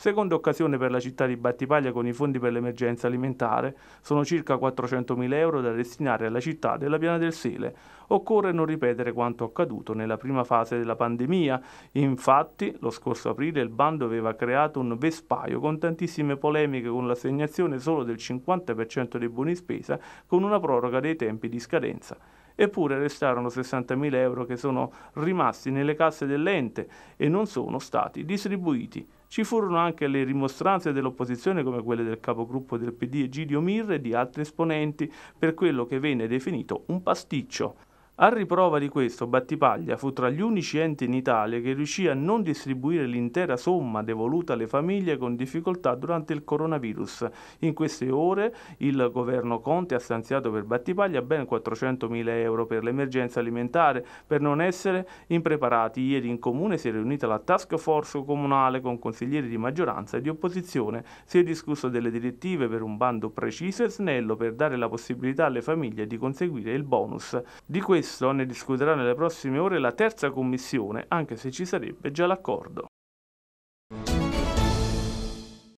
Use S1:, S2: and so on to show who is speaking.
S1: Seconda occasione per la città di Battipaglia con i fondi per l'emergenza alimentare. Sono circa 400.000 euro da destinare alla città della Piana del Sele. Occorre non ripetere quanto accaduto nella prima fase della pandemia. Infatti, lo scorso aprile il bando aveva creato un vespaio con tantissime polemiche con l'assegnazione solo del 50% dei buoni spesa con una proroga dei tempi di scadenza eppure restarono 60.000 euro che sono rimasti nelle casse dell'ente e non sono stati distribuiti. Ci furono anche le rimostranze dell'opposizione come quelle del capogruppo del PD Egidio Mirre e di altri esponenti per quello che venne definito un pasticcio. A riprova di questo, Battipaglia fu tra gli unici enti in Italia che riuscì a non distribuire l'intera somma devoluta alle famiglie con difficoltà durante il coronavirus. In queste ore il governo Conte ha stanziato per Battipaglia ben 400.000 euro per l'emergenza alimentare per non essere impreparati. Ieri in comune si è riunita la task force comunale con consiglieri di maggioranza e di opposizione. Si è discusso delle direttive per un bando preciso e snello per dare la possibilità alle famiglie di conseguire il bonus. Di questo questo ne discuterà nelle prossime ore la terza commissione, anche se ci sarebbe già l'accordo.